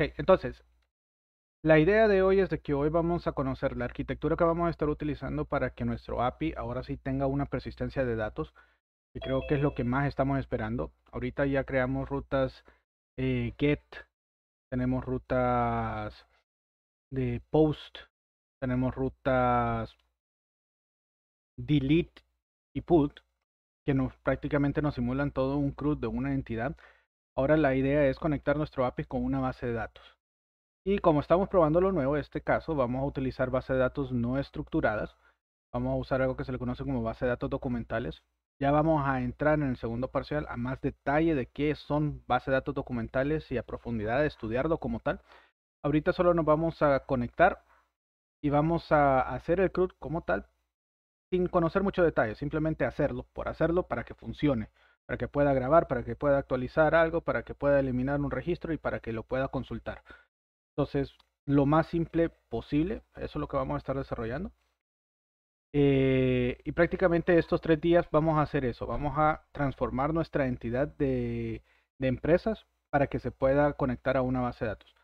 Ok, entonces, la idea de hoy es de que hoy vamos a conocer la arquitectura que vamos a estar utilizando para que nuestro API ahora sí tenga una persistencia de datos, que creo que es lo que más estamos esperando. Ahorita ya creamos rutas eh, get, tenemos rutas de post, tenemos rutas delete y put, que nos, prácticamente nos simulan todo un CRUD de una entidad. Ahora la idea es conectar nuestro API con una base de datos. Y como estamos probando lo nuevo, en este caso vamos a utilizar bases de datos no estructuradas. Vamos a usar algo que se le conoce como base de datos documentales. Ya vamos a entrar en el segundo parcial a más detalle de qué son bases de datos documentales y a profundidad de estudiarlo como tal. Ahorita solo nos vamos a conectar y vamos a hacer el CRUD como tal sin conocer mucho detalle, simplemente hacerlo por hacerlo para que funcione para que pueda grabar, para que pueda actualizar algo, para que pueda eliminar un registro y para que lo pueda consultar. Entonces, lo más simple posible, eso es lo que vamos a estar desarrollando. Eh, y prácticamente estos tres días vamos a hacer eso, vamos a transformar nuestra entidad de empresas para que se pueda conectar a una base de datos.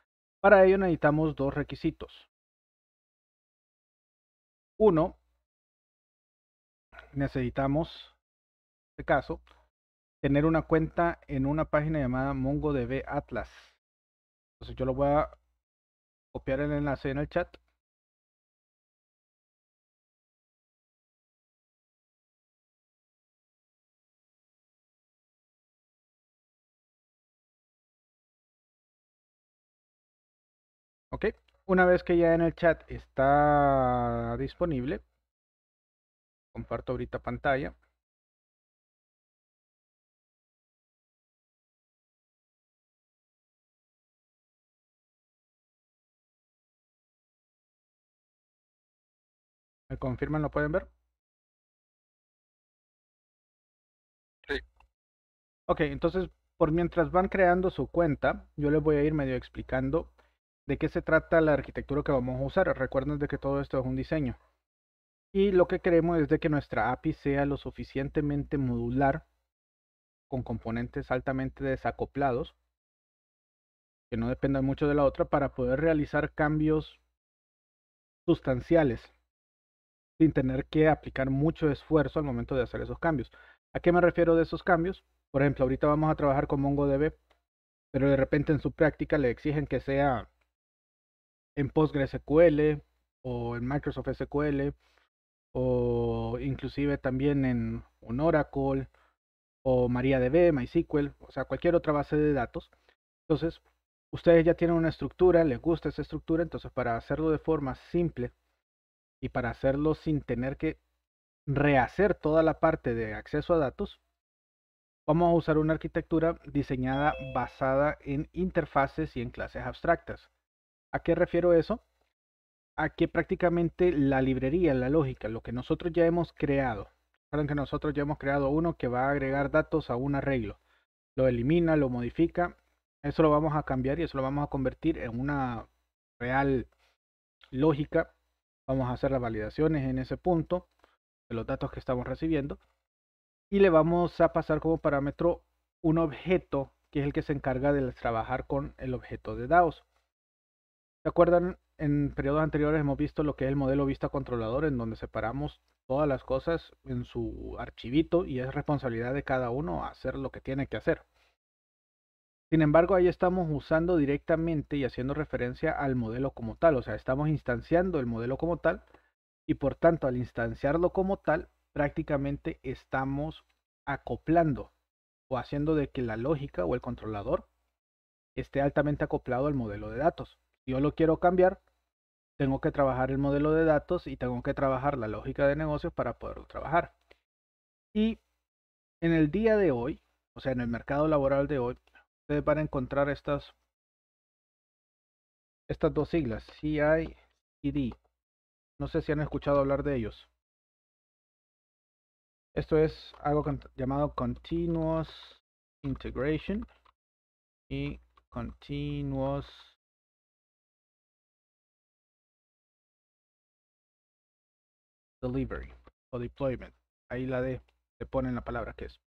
Para ello necesitamos dos requisitos. Uno, necesitamos, en este caso, tener una cuenta en una página llamada MongoDB Atlas. Entonces yo lo voy a copiar el enlace en el chat. Ok, una vez que ya en el chat está disponible, comparto ahorita pantalla. ¿Me confirman? ¿Lo pueden ver? Sí. Ok, entonces, por mientras van creando su cuenta, yo les voy a ir medio explicando de qué se trata la arquitectura que vamos a usar. Recuerden de que todo esto es un diseño. Y lo que queremos es de que nuestra API sea lo suficientemente modular, con componentes altamente desacoplados, que no dependan mucho de la otra, para poder realizar cambios sustanciales sin tener que aplicar mucho esfuerzo al momento de hacer esos cambios. ¿A qué me refiero de esos cambios? Por ejemplo, ahorita vamos a trabajar con MongoDB, pero de repente en su práctica le exigen que sea en PostgreSQL o en Microsoft SQL o inclusive también en un Oracle o MariaDB, MySQL, o sea, cualquier otra base de datos. Entonces, ustedes ya tienen una estructura, les gusta esa estructura, entonces para hacerlo de forma simple y para hacerlo sin tener que rehacer toda la parte de acceso a datos, vamos a usar una arquitectura diseñada basada en interfaces y en clases abstractas. ¿A qué refiero eso? A que prácticamente la librería, la lógica, lo que nosotros ya hemos creado, recuerden que nosotros ya hemos creado uno que va a agregar datos a un arreglo, lo elimina, lo modifica, eso lo vamos a cambiar y eso lo vamos a convertir en una real lógica Vamos a hacer las validaciones en ese punto de los datos que estamos recibiendo. Y le vamos a pasar como parámetro un objeto que es el que se encarga de trabajar con el objeto de DAOs. ¿Se acuerdan? En periodos anteriores hemos visto lo que es el modelo vista controlador, en donde separamos todas las cosas en su archivito y es responsabilidad de cada uno hacer lo que tiene que hacer. Sin embargo, ahí estamos usando directamente y haciendo referencia al modelo como tal, o sea, estamos instanciando el modelo como tal y por tanto al instanciarlo como tal, prácticamente estamos acoplando o haciendo de que la lógica o el controlador esté altamente acoplado al modelo de datos. Si yo lo quiero cambiar, tengo que trabajar el modelo de datos y tengo que trabajar la lógica de negocios para poderlo trabajar. Y en el día de hoy, o sea, en el mercado laboral de hoy, ustedes van a encontrar estas estas dos siglas, CI y D. No sé si han escuchado hablar de ellos. Esto es algo llamado Continuous Integration y Continuous Delivery o Deployment. Ahí la D, le ponen la palabra que es.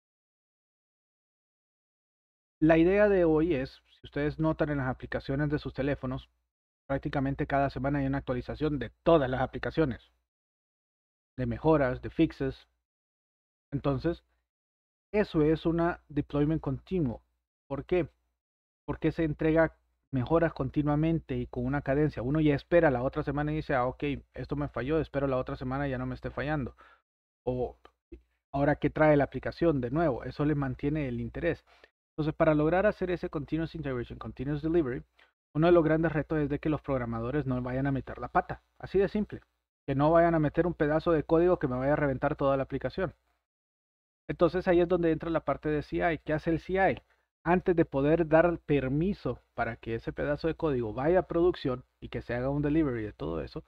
La idea de hoy es, si ustedes notan en las aplicaciones de sus teléfonos, prácticamente cada semana hay una actualización de todas las aplicaciones, de mejoras, de fixes. Entonces, eso es una deployment continuo. ¿Por qué? Porque se entrega mejoras continuamente y con una cadencia. Uno ya espera la otra semana y dice, ah, ok, esto me falló, espero la otra semana ya no me esté fallando. O ahora que trae la aplicación de nuevo, eso le mantiene el interés. Entonces, para lograr hacer ese continuous integration, continuous delivery, uno de los grandes retos es de que los programadores no vayan a meter la pata. Así de simple. Que no vayan a meter un pedazo de código que me vaya a reventar toda la aplicación. Entonces ahí es donde entra la parte de CI. ¿Qué hace el CI? Antes de poder dar permiso para que ese pedazo de código vaya a producción y que se haga un delivery de todo eso,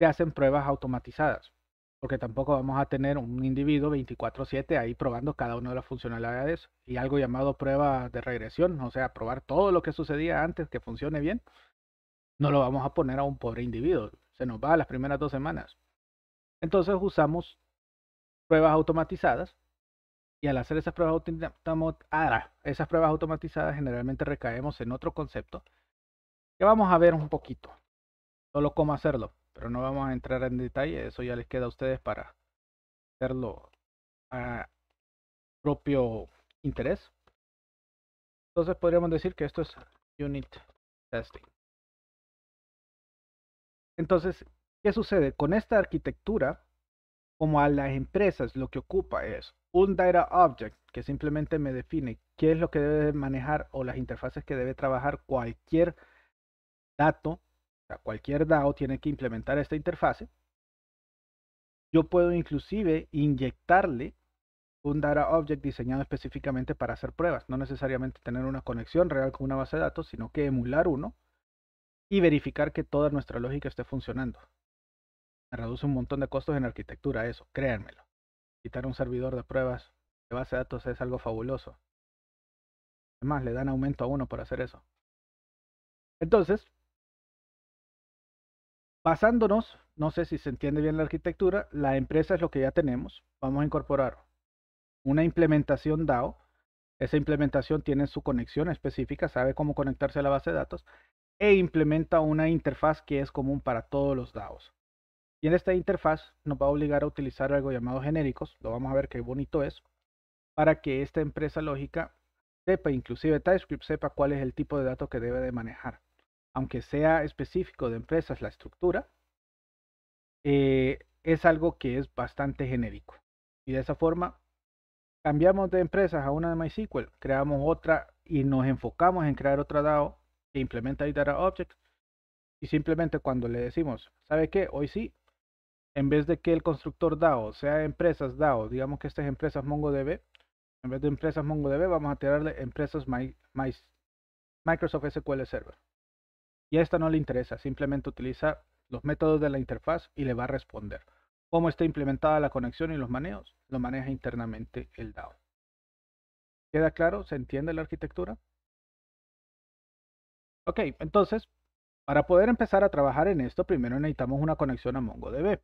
se hacen pruebas automatizadas porque tampoco vamos a tener un individuo 24/7 ahí probando cada una de las funcionalidades y algo llamado prueba de regresión, o sea, probar todo lo que sucedía antes que funcione bien, no lo vamos a poner a un pobre individuo, se nos va a las primeras dos semanas. Entonces usamos pruebas automatizadas y al hacer esas pruebas, ah, esas pruebas automatizadas generalmente recaemos en otro concepto que vamos a ver un poquito, solo cómo hacerlo. Pero no vamos a entrar en detalle, eso ya les queda a ustedes para hacerlo a propio interés. Entonces podríamos decir que esto es unit testing. Entonces, ¿qué sucede? Con esta arquitectura, como a las empresas lo que ocupa es un data object que simplemente me define qué es lo que debe manejar o las interfaces que debe trabajar cualquier dato cualquier DAO tiene que implementar esta interfase. Yo puedo inclusive inyectarle un data object diseñado específicamente para hacer pruebas, no necesariamente tener una conexión real con una base de datos, sino que emular uno y verificar que toda nuestra lógica esté funcionando. Me reduce un montón de costos en arquitectura eso, créanmelo. Quitar un servidor de pruebas de base de datos es algo fabuloso. Además, le dan aumento a uno por hacer eso. Entonces, Basándonos, no sé si se entiende bien la arquitectura, la empresa es lo que ya tenemos. Vamos a incorporar una implementación DAO. Esa implementación tiene su conexión específica, sabe cómo conectarse a la base de datos e implementa una interfaz que es común para todos los DAOs. Y en esta interfaz nos va a obligar a utilizar algo llamado genéricos, lo vamos a ver qué bonito es, para que esta empresa lógica sepa, inclusive TypeScript sepa cuál es el tipo de datos que debe de manejar aunque sea específico de empresas la estructura, eh, es algo que es bastante genérico. Y de esa forma, cambiamos de empresas a una de MySQL, creamos otra y nos enfocamos en crear otra DAO que implementa Data Object. Y simplemente cuando le decimos, ¿sabe qué? Hoy sí, en vez de que el constructor DAO sea empresas DAO, digamos que estas es empresas MongoDB, en vez de empresas MongoDB vamos a tirarle empresas Microsoft SQL Server. Y a esta no le interesa, simplemente utiliza los métodos de la interfaz y le va a responder. Cómo está implementada la conexión y los maneos, lo maneja internamente el DAO. ¿Queda claro? ¿Se entiende la arquitectura? Ok, entonces, para poder empezar a trabajar en esto, primero necesitamos una conexión a MongoDB.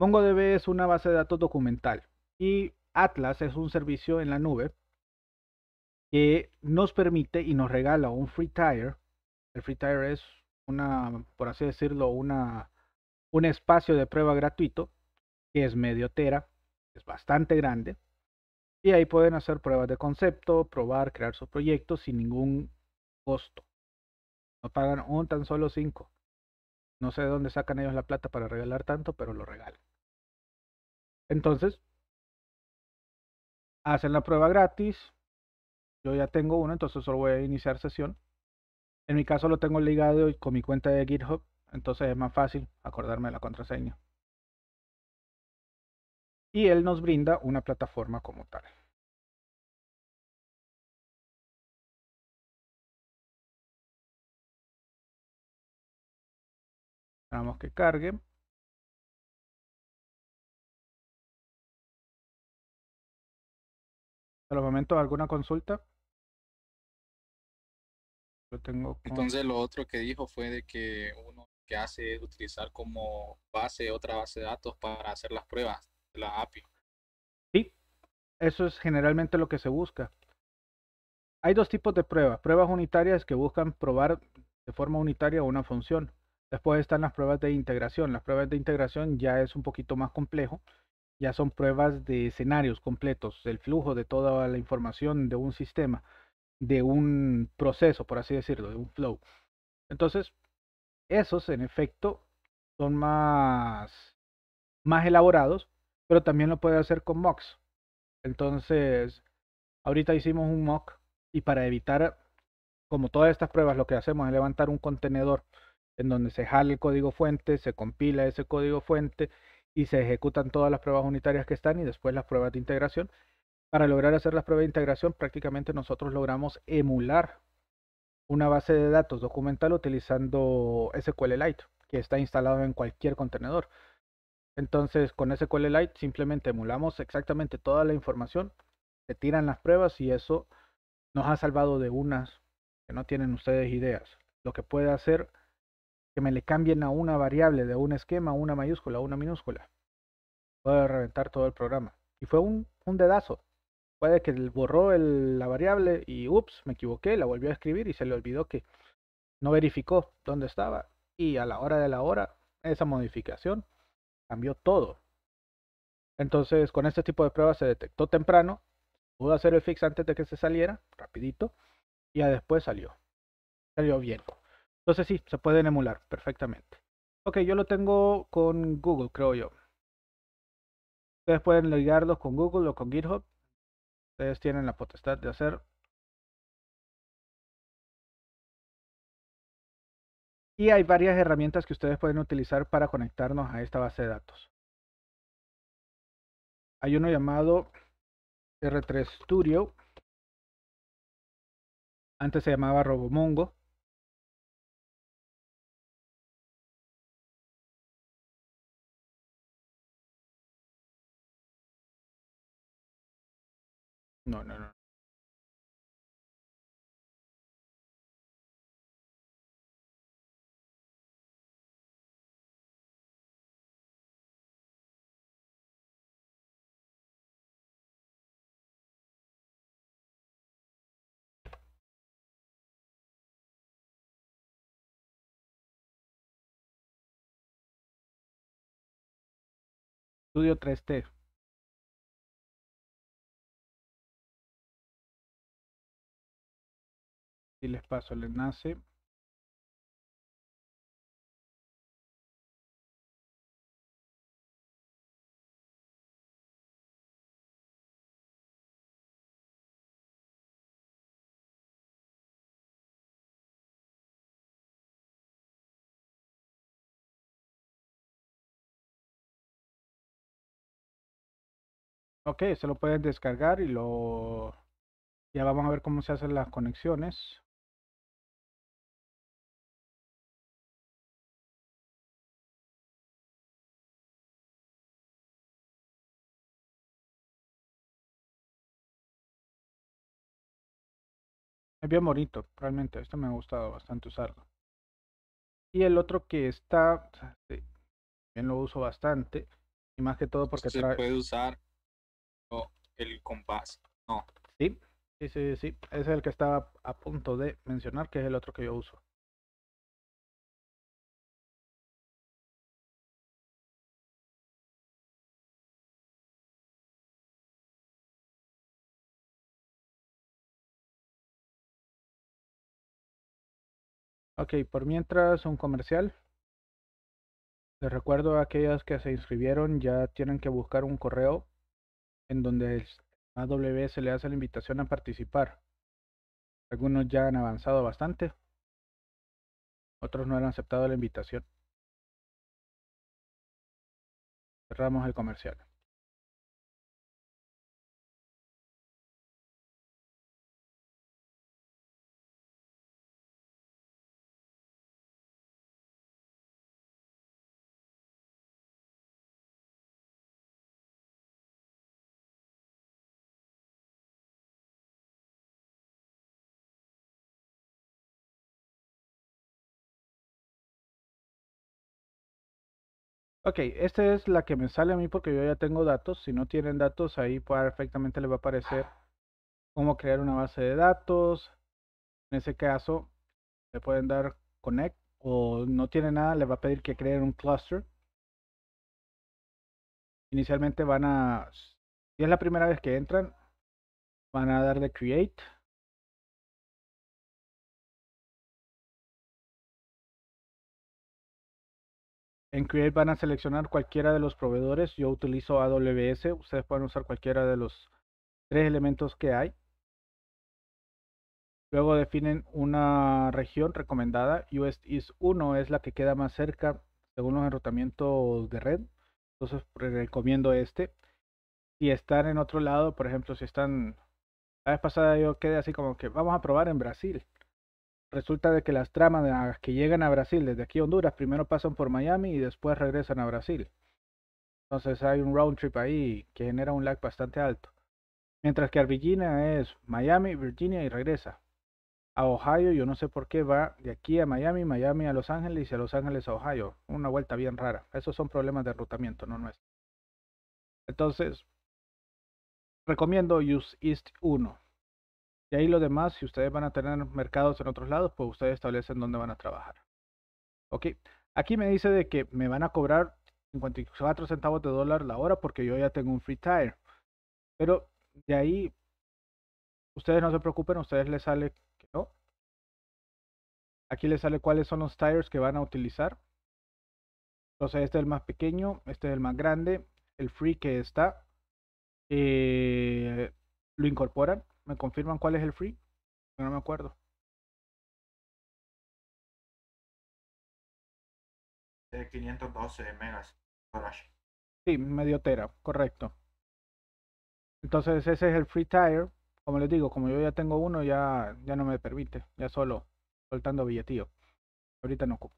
MongoDB es una base de datos documental y Atlas es un servicio en la nube que nos permite y nos regala un free tier Free Tire es una, por así decirlo, una, un espacio de prueba gratuito que es medio tera, es bastante grande. Y ahí pueden hacer pruebas de concepto, probar, crear sus proyectos sin ningún costo. No pagan un tan solo cinco. No sé de dónde sacan ellos la plata para regalar tanto, pero lo regalan. Entonces, hacen la prueba gratis. Yo ya tengo uno, entonces solo voy a iniciar sesión. En mi caso lo tengo ligado con mi cuenta de GitHub, entonces es más fácil acordarme de la contraseña. Y él nos brinda una plataforma como tal. Esperamos que cargue. A los ¿alguna consulta? Entonces lo otro que dijo fue de que uno que hace es utilizar como base otra base de datos para hacer las pruebas de la API. Sí, eso es generalmente lo que se busca. Hay dos tipos de pruebas. Pruebas unitarias que buscan probar de forma unitaria una función. Después están las pruebas de integración. Las pruebas de integración ya es un poquito más complejo. Ya son pruebas de escenarios completos, el flujo de toda la información de un sistema de un proceso, por así decirlo, de un flow. Entonces, esos en efecto son más, más elaborados, pero también lo puede hacer con mocks. Entonces, ahorita hicimos un mock y para evitar, como todas estas pruebas, lo que hacemos es levantar un contenedor en donde se jala el código fuente, se compila ese código fuente y se ejecutan todas las pruebas unitarias que están y después las pruebas de integración para lograr hacer las pruebas de integración, prácticamente nosotros logramos emular una base de datos documental utilizando SQLite, que está instalado en cualquier contenedor. Entonces, con SQLite simplemente emulamos exactamente toda la información, se tiran las pruebas y eso nos ha salvado de unas que no tienen ustedes ideas. Lo que puede hacer que me le cambien a una variable de un esquema, una mayúscula, una minúscula. Puede reventar todo el programa. Y fue un, un dedazo. Puede que borró la variable y ups, me equivoqué, la volvió a escribir y se le olvidó que no verificó dónde estaba. Y a la hora de la hora, esa modificación cambió todo. Entonces, con este tipo de pruebas se detectó temprano, pudo hacer el fix antes de que se saliera, rapidito, y ya después salió. Salió bien. Entonces sí, se pueden emular perfectamente. Ok, yo lo tengo con Google, creo yo. Ustedes pueden ligarlos con Google o con GitHub Ustedes tienen la potestad de hacer. Y hay varias herramientas que ustedes pueden utilizar para conectarnos a esta base de datos. Hay uno llamado R3 Studio. Antes se llamaba RoboMongo. No, no, no. Estudio 3T. y les paso el enlace Ok, se lo pueden descargar y lo... Ya vamos a ver cómo se hacen las conexiones. Es bien bonito, realmente. esto me ha gustado bastante usarlo. Y el otro que está, ah, bien lo uso bastante. Y más que todo porque Se puede usar el compás, ¿no? Sí, sí, sí, sí. Ese es el que estaba a punto de mencionar, que es el otro que yo uso. Ok, por mientras un comercial. Les recuerdo a aquellas que se inscribieron ya tienen que buscar un correo en donde a AWS le hace la invitación a participar. Algunos ya han avanzado bastante, otros no han aceptado la invitación. Cerramos el comercial. Ok, esta es la que me sale a mí porque yo ya tengo datos. Si no tienen datos, ahí perfectamente les va a aparecer cómo crear una base de datos. En ese caso, le pueden dar connect o no tiene nada, le va a pedir que creen un cluster. Inicialmente van a, si es la primera vez que entran, van a darle create. En Create van a seleccionar cualquiera de los proveedores. Yo utilizo AWS. Ustedes pueden usar cualquiera de los tres elementos que hay. Luego definen una región recomendada. US East 1 es la que queda más cerca según los enrutamientos de red. Entonces recomiendo este. Y están en otro lado, por ejemplo, si están... La vez pasada yo quedé así como que vamos a probar en Brasil resulta de que las tramas que llegan a Brasil desde aquí a Honduras primero pasan por Miami y después regresan a Brasil. Entonces hay un round trip ahí que genera un lag bastante alto. Mientras que Virginia es Miami, Virginia y regresa. A Ohio yo no sé por qué va de aquí a Miami, Miami a Los Ángeles y a Los Ángeles a Ohio. Una vuelta bien rara. Esos son problemas de rutamiento, no nuestro. Entonces, recomiendo Use East 1. De ahí lo demás, si ustedes van a tener mercados en otros lados, pues ustedes establecen dónde van a trabajar. Ok, aquí me dice de que me van a cobrar 54 centavos de dólar la hora porque yo ya tengo un free tire. Pero de ahí, ustedes no se preocupen, a ustedes les sale que no. Aquí les sale cuáles son los tires que van a utilizar. Entonces este es el más pequeño, este es el más grande, el free que está. Eh, lo incorporan. ¿Me confirman cuál es el free? no me acuerdo. 512 megas Sí, medio tera, correcto. Entonces ese es el free tire. Como les digo, como yo ya tengo uno, ya, ya no me permite. Ya solo soltando billetillo Ahorita no ocupo.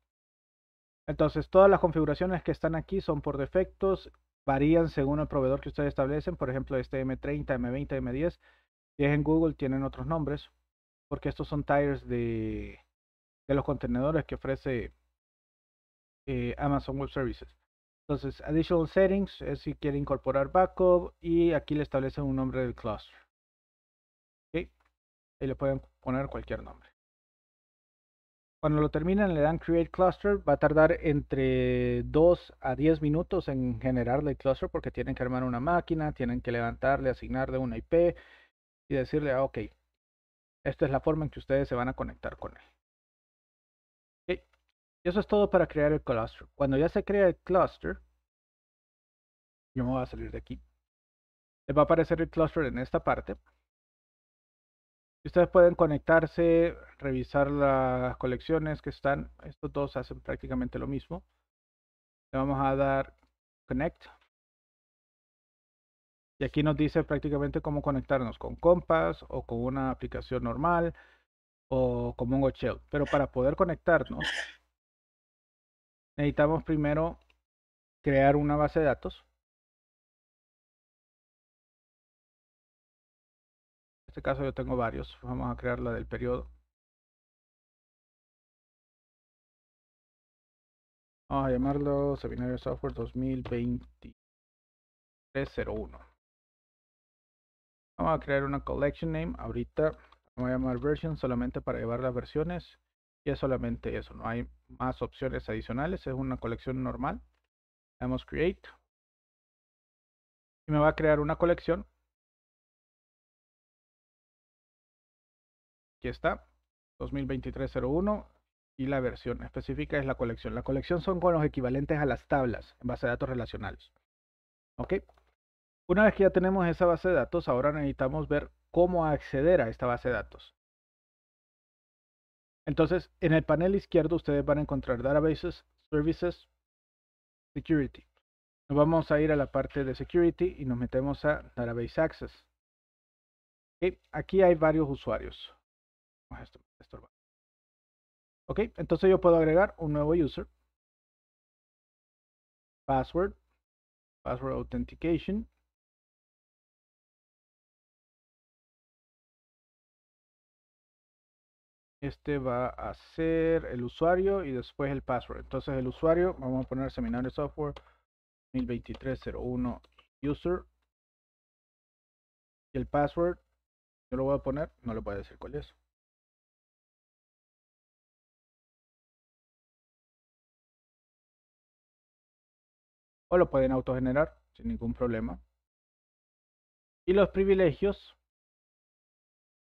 Entonces todas las configuraciones que están aquí son por defectos. Varían según el proveedor que ustedes establecen. Por ejemplo, este M30, M20, M10 en Google, tienen otros nombres, porque estos son tires de, los contenedores que ofrece eh, Amazon Web Services. Entonces, Additional Settings es si quiere incorporar backup y aquí le establece un nombre del cluster. ¿Okay? Y le pueden poner cualquier nombre. Cuando lo terminan le dan Create Cluster, va a tardar entre 2 a 10 minutos en generar el cluster porque tienen que armar una máquina, tienen que levantarle, asignarle una IP, y decirle, ah, ok, esta es la forma en que ustedes se van a conectar con él. Y eso es todo para crear el cluster. Cuando ya se crea el cluster, yo me voy a salir de aquí. Les va a aparecer el cluster en esta parte. ustedes pueden conectarse, revisar las colecciones que están. Estos dos hacen prácticamente lo mismo. Le vamos a dar connect y aquí nos dice prácticamente cómo conectarnos con Compass o con una aplicación normal o con MongoShell. Pero para poder conectarnos, necesitamos primero crear una base de datos. En este caso yo tengo varios. Vamos a crear la del periodo. Vamos a llamarlo Seminario Software 2020 Vamos a crear una collection name. Ahorita voy a llamar version solamente para llevar las versiones. Y es solamente eso. No hay más opciones adicionales. Es una colección normal. Damos create. Y me va a crear una colección. Aquí está. 202301 y la versión específica es la colección. La colección son con los equivalentes a las tablas en base de datos relacionales. ¿Ok? Una vez que ya tenemos esa base de datos, ahora necesitamos ver cómo acceder a esta base de datos. Entonces, en el panel izquierdo ustedes van a encontrar Databases, Services, Security. Nos vamos a ir a la parte de Security y nos metemos a Database Access. Aquí hay varios usuarios. Ok, entonces yo puedo agregar un nuevo user. Password. Password Authentication. Este va a ser el usuario y después el password. Entonces el usuario, vamos a poner seminario software 1023.01 user. Y el password, yo lo voy a poner, no lo voy a decir cuál es. O lo pueden autogenerar sin ningún problema. Y los privilegios,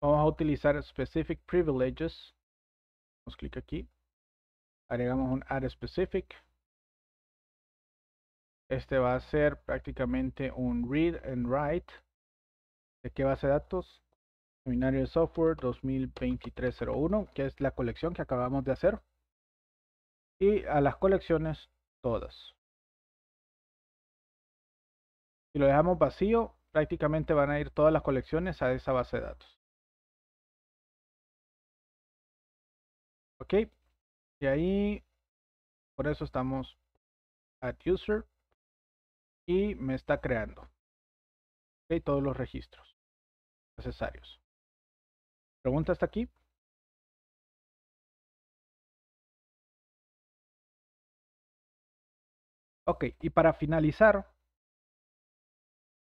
Vamos a utilizar specific privileges. Damos clic aquí. Agregamos un add specific. Este va a ser prácticamente un read and write. ¿De qué base de datos? Seminario de Software 202301, que es la colección que acabamos de hacer. Y a las colecciones todas. Si lo dejamos vacío, prácticamente van a ir todas las colecciones a esa base de datos. Ok. Y ahí, por eso estamos at user. Y me está creando. todos los registros necesarios. ¿Pregunta hasta aquí? Ok, y para finalizar,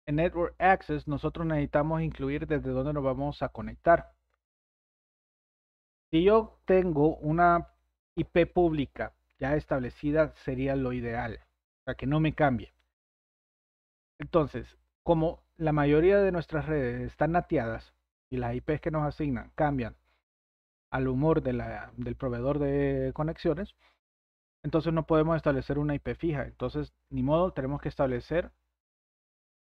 en Network Access nosotros necesitamos incluir desde dónde nos vamos a conectar. Si yo tengo una IP pública ya establecida, sería lo ideal, para que no me cambie. Entonces, como la mayoría de nuestras redes están nateadas y las IPs que nos asignan cambian al humor del proveedor de conexiones, entonces no podemos establecer una IP fija. Entonces, ni modo, tenemos que establecer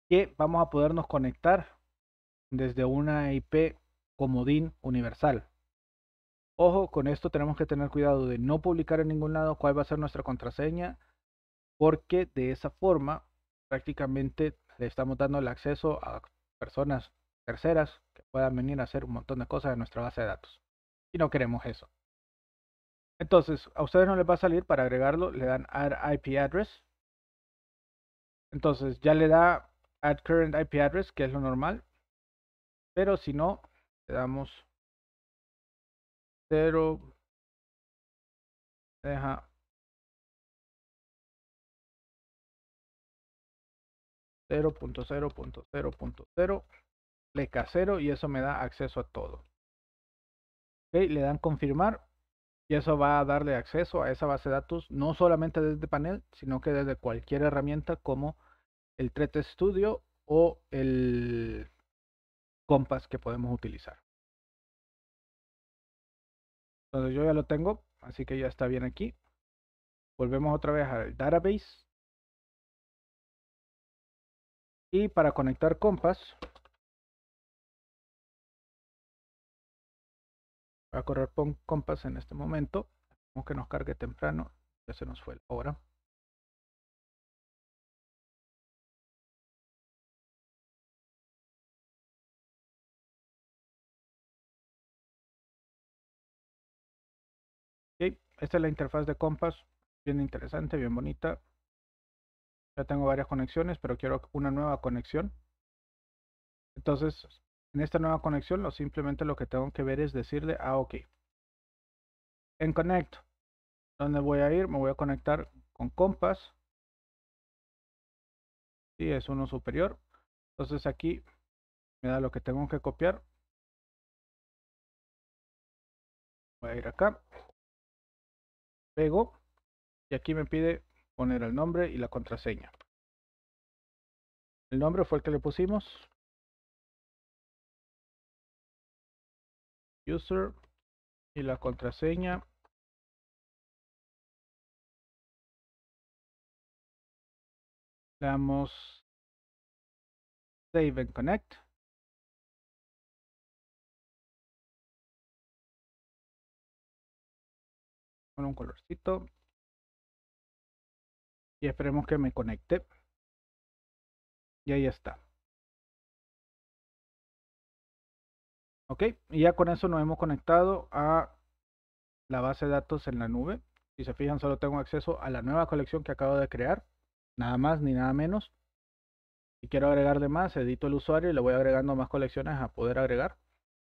que vamos a podernos conectar desde una IP comodín universal. Ojo, con esto tenemos que tener cuidado de no publicar en ningún lado cuál va a ser nuestra contraseña, porque de esa forma prácticamente le estamos dando el acceso a personas terceras que puedan venir a hacer un montón de cosas en nuestra base de datos. Y no queremos eso. Entonces, a ustedes no les va a salir para agregarlo, le dan add IP address. Entonces ya le da add current IP address, que es lo normal. Pero si no, le damos cero deja cero punto le casero y eso me da acceso a todo le dan confirmar y eso va a darle acceso a esa base de datos no solamente desde panel sino que desde cualquier herramienta como el 3 Studio o el Compass que podemos utilizar entonces yo ya lo tengo, así que ya está bien aquí. Volvemos otra vez al database. Y para conectar Compass, voy a correr con Compass en este momento. Como que nos cargue temprano, ya se nos fue la hora. Esta es la interfaz de Compass, bien interesante, bien bonita. Ya tengo varias conexiones, pero quiero una nueva conexión. Entonces, en esta nueva conexión, lo, simplemente lo que tengo que ver es decirle a ah, OK. En Connect, ¿dónde voy a ir? Me voy a conectar con Compass. Y es uno superior. Entonces aquí me da lo que tengo que copiar. Voy a ir acá. Pego. Y aquí me pide poner el nombre y la contraseña. El nombre fue el que le pusimos. User. Y la contraseña. Le damos Save and Connect. un colorcito. Y esperemos que me conecte. Y ahí está. Ok, y ya con eso nos hemos conectado a la base de datos en la nube. Si se fijan, solo tengo acceso a la nueva colección que acabo de crear. Nada más ni nada menos. Si quiero agregarle más, edito el usuario y le voy agregando más colecciones a poder agregar.